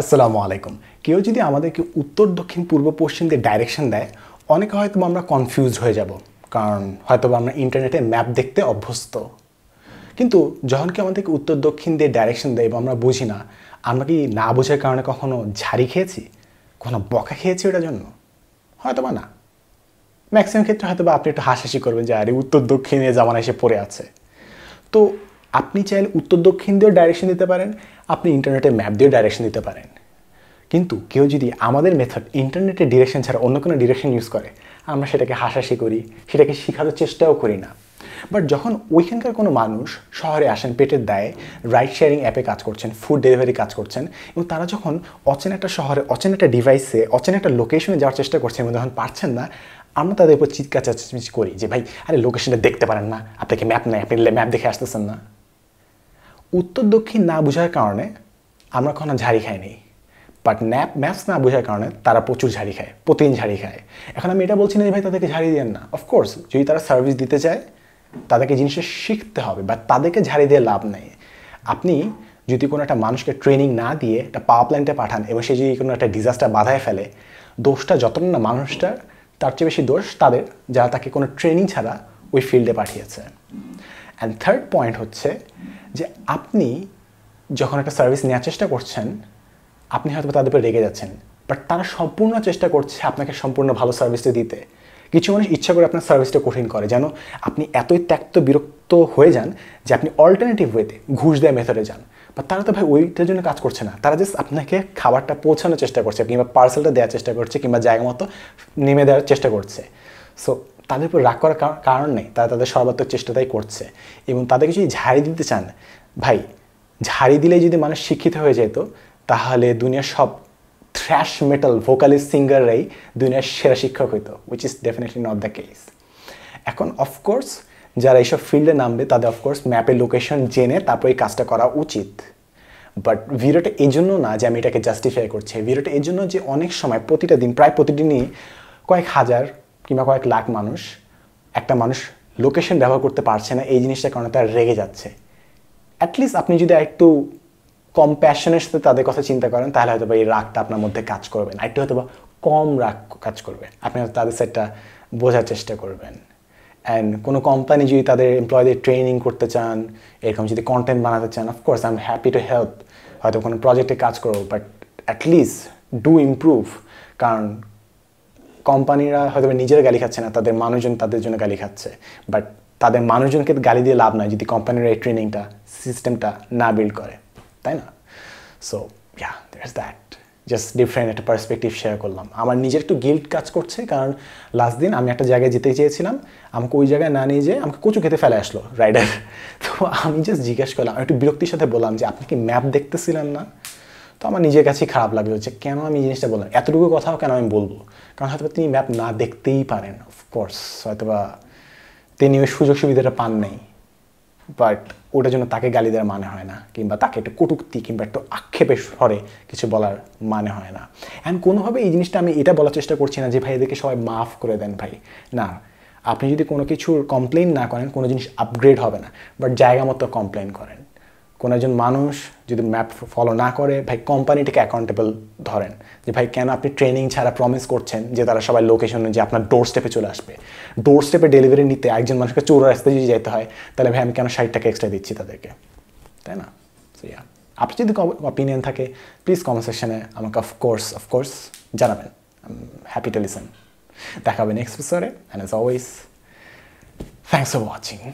আসসালামু আলাইকুম কেউ যদি আমাদেরকে উত্তর দক্ষিণ পূর্ব পশ্চিম দিয়ে ডাইরেকশন দেয় অনেকে হয়তো আমরা কনফিউজ হয়ে যাব কারণ হয়তো আমরা ইন্টারনেটে ম্যাপ দেখতে অভ্যস্ত কিন্তু যখন কি আমাদেরকে উত্তর দক্ষিণ দিয়ে ডাইরেকশন দেয় বা আমরা বুঝি না আমরা কি না বোঝার কারণে কখনো ঝাড়ি খেয়েছি কখনো বকা খেয়েছি ওটার জন্য হয়তো বা না ম্যাক্সিমাম ক্ষেত্রে হয়তো বা আপনি একটু হাসাহাসি করবেন যে আরে উত্তর দক্ষিণে জামানা এসে পড়ে আছে তো আপনি চাইলে উত্তর দক্ষিণ দিয়েও ডাইরেকশন দিতে পারেন আপনি ইন্টারনেটে ম্যাপ দিয়েও ডাইরেকশন দিতে পারেন কিন্তু কেউ যদি আমাদের মেথড ইন্টারনেটে ডিরেকশন ছাড়া অন্য কোনো ডিরেকশন ইউজ করে আমরা সেটাকে হাসাহাসি করি সেটাকে শেখানোর চেষ্টাও করি না বাট যখন ওইখানকার কোনো মানুষ শহরে আসেন পেটের দায়ে রাইড শেয়ারিং অ্যাপে কাজ করছেন ফুড ডেলিভারি কাজ করছেন এবং তারা যখন অচেনা একটা শহরে অচেনা একটা ডিভাইসে অচেনা একটা লোকেশনে যাওয়ার চেষ্টা করছেন এবং যখন পারছেন না আমরা তাদের উপর চিৎকার চাচাচিচি করি যে ভাই আরে লোকেশনটা দেখতে পারেন না আপনাকে ম্যাপ নেয় আপনি ম্যাপ দেখে আসতেছেন না উত্তর দক্ষিণ না বোঝার কারণে আমরা কখনো ঝাড়ি খাইনি বাট ন্যাপ ম্যাপস না বোঝার কারণে তারা প্রচুর ঝাড়ি খায় প্রতিদিন ঝাড়ি খায় এখন আমি এটা বলছি না যে ভাই তাদেরকে ঝাড়ি দেন না অফকোর্স যদি তারা সার্ভিস দিতে চায় তাদেরকে জিনিসটা শিখতে হবে বা তাদেরকে ঝাড়ি দিয়ে লাভ নেই আপনি যদি কোনো একটা মানুষকে ট্রেনিং না দিয়ে একটা পাওয়ার প্ল্যান্টে পাঠান এবং সে যদি কোনো একটা ডিজাস্টার বাধায় ফেলে দোষটা যতটা না মানুষটার তার চেয়ে বেশি দোষ তাদের যারা তাকে কোনো ট্রেনিং ছাড়া ওই ফিল্ডে পাঠিয়েছে অ্যান্ড থার্ড পয়েন্ট হচ্ছে যে আপনি যখন একটা সার্ভিস নেওয়ার চেষ্টা করছেন আপনি হয়তো তাদের উপরে রেগে যাচ্ছেন বাট তারা সম্পূর্ণ চেষ্টা করছে আপনাকে সম্পূর্ণ ভালো সার্ভিসটা দিতে কিছু মানুষ ইচ্ছা করে আপনার সার্ভিসটা কঠিন করে যেন আপনি এতই ত্যাক্ত বিরক্ত হয়ে যান যে আপনি অল্টারনেটিভ ওয়েতে ঘুষ দেয় মেথডে যান বা তারা তো ভাই ওইটার জন্য কাজ করছে না তারা জাস্ট আপনাকে খাবারটা পৌঁছানোর চেষ্টা করছে কিংবা পার্সেলটা দেওয়ার চেষ্টা করছে কিংবা জায়গা মতো নেমে দেওয়ার চেষ্টা করছে সো তাদের উপর রাগ করার কারণ নেই তারা তাদের সর্বাত্মক চেষ্টাটাই করছে এবং তাদেরকে যদি ঝাড়ি দিতে চান ভাই ঝাড়ি দিলে যদি মানুষ শিক্ষিত হয়ে যেত তাহলে দুনিয়ার সব থ্র্যাশ মেটাল ভোকালিস্ট সিঙ্গাররাই দুনিয়ার সেরা শিক্ষক হইতো which is definitely not the case এখন অফকোর্স যারা এইসব ফিল্ডে নামবে তাদের অফকোর্স ম্যাপের লোকেশন জেনে তারপর এই কাজটা করা উচিত বাট ভিডিওটা এই জন্য না যে আমি এটাকে জাস্টিফাই করছি ভিডিওটা এই জন্য যে অনেক সময় প্রতিটা দিন প্রায় প্রতিদিনই কয়েক হাজার কিংবা কয়েক লাখ মানুষ একটা মানুষ লোকেশন ব্যবহার করতে পারছে না এই জিনিসটার কারণে তারা রেগে যাচ্ছে অ্যাটলিস্ট আপনি যদি একটু কম প্যাশনের সাথে তাদের কথা চিন্তা করেন তাহলে হয়তো বা এই রাগটা আপনার মধ্যে কাজ করবেন আর একটু হয়তো বা কম রাগ কাজ করবে আপনি হয়তো তাদের সেটটা বোঝার চেষ্টা করবেন অ্যান্ড কোনো কোম্পানি যদি তাদের এমপ্লয়ীদের ট্রেনিং করতে চান এরকম যদি কন্টেন্ট বানাতে চান of course I am happy to help হয়তো কোনো প্রজেক্টে কাজ করবো বাট অ্যাটলিস্ট ডু ইম্প্রুভ কারণ কোম্পানিরা হয়তো নিজেরা গালি খাচ্ছে না তাদের মানুষজন তাদের জন্য গালি খাচ্ছে বাট তাদের মানুষজনকে গালি দিয়ে লাভ নয় যদি কোম্পানিরা এই ট্রেনিংটা সিস্টেমটা না বিল্ড করে তাই না so yeah that just different একটা পার্সপেক্টিভ শেয়ার করলাম আমার নিজের একটু গিল্ট কাজ করছে কারণ লাস্ট দিন আমি একটা জায়গায় যেতে চেয়েছিলাম আমাকে ওই জায়গায় না নিয়ে যেয়ে আমাকে কচু খেতে ফেলে আসলো রাইডার তো আমি জাস্ট জিজ্ঞেস করলাম একটু বিরক্তির সাথে বললাম যে আপনি কি ম্যাপ দেখতেছিলেন না তো আমার নিজের কাছেই খারাপ লাগলো যে কেন আমি এই জিনিসটা বললাম এতটুকু কথাও কেন আমি বলবো কারণ হয়তো তিনি ম্যাপ না দেখতেই পারেন অফকোর্স হয়তো বা তিনি ওই সুযোগ সুবিধাটা পান নাই বাট ওটার জন্য তাকে গালি দেওয়ার মানে হয় না কিংবা তাকে একটু কটুক্তি কিংবা একটু আক্ষেপের স্বরে কিছু বলার মানে হয় না অ্যান্ড কোনোভাবে এই জিনিসটা আমি এটা বলার চেষ্টা করছি না যে ভাই এদেরকে সবাই মাফ করে দেন ভাই না আপনি যদি কোনো কিছুর কমপ্লেন না করেন কোনো জিনিস আপগ্রেড হবে না বাট জায়গা মতো কমপ্লেন করেন কোনো একজন মানুষ যদি ম্যাপ ফলো না করে ভাই কোম্পানিটাকে অ্যাকাউন্টেবল ধরেন যে ভাই কেন আপনি ট্রেনিং ছাড়া প্রমিস করছেন যে তারা সবাই লোকেশনে যে আপনার ডোর স্টেপে চলে আসবে ডোর স্টেপে ডেলিভারি নিতে একজন মানুষকে চোর রাস্তায় যদি যেতে হয় তাহলে ভাই আমি কেন ষাট টাকা এক্সট্রা দিচ্ছি তাদেরকে তাই না ইয়া আপনি যদি অপিনিয়ন থাকে প্লিজ কমেন্ট সেকশনে আমাকে অফকোর্স অফকোর্স জানাবেন হ্যাপি টু লিসেন দেখাবেন এক্সপ্রেসরে and as always thanks for watching